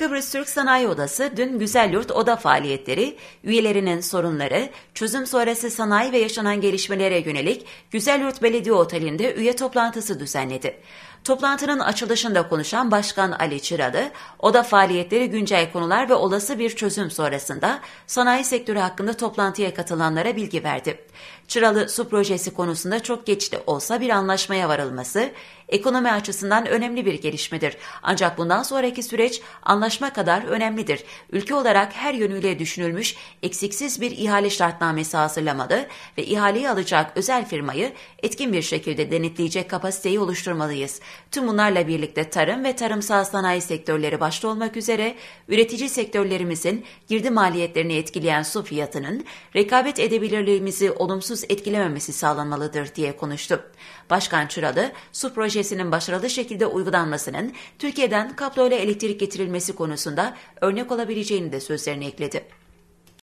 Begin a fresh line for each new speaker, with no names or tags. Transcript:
Kıbrıs Türk Sanayi Odası dün Güzelyurt Oda faaliyetleri, üyelerinin sorunları, çözüm sonrası sanayi ve yaşanan gelişmelere yönelik Güzelyurt Belediye Oteli'nde üye toplantısı düzenledi. Toplantının açılışında konuşan Başkan Ali Çıralı, oda faaliyetleri güncel konular ve olası bir çözüm sonrasında sanayi sektörü hakkında toplantıya katılanlara bilgi verdi. Çıralı su projesi konusunda çok geç de olsa bir anlaşmaya varılması ekonomi açısından önemli bir gelişmedir. Ancak bundan sonraki süreç anlaşmaya uzmanlaşma kadar önemlidir. Ülke olarak her yönüyle düşünülmüş eksiksiz bir ihale şartnamesi hazırlamalı ve ihaleyi alacak özel firmayı etkin bir şekilde denetleyecek kapasiteyi oluşturmalıyız. Tüm bunlarla birlikte tarım ve tarımsal sanayi sektörleri başta olmak üzere üretici sektörlerimizin girdi maliyetlerini etkileyen su fiyatının rekabet edebilirliğimizi olumsuz etkilememesi sağlanmalıdır diye konuştu. Başkan Çıralı, su projesinin başarılı şekilde uygulanmasının Türkiye'den kaplı ile elektrik getirilmesi konusunda örnek olabileceğini de sözlerine ekledi.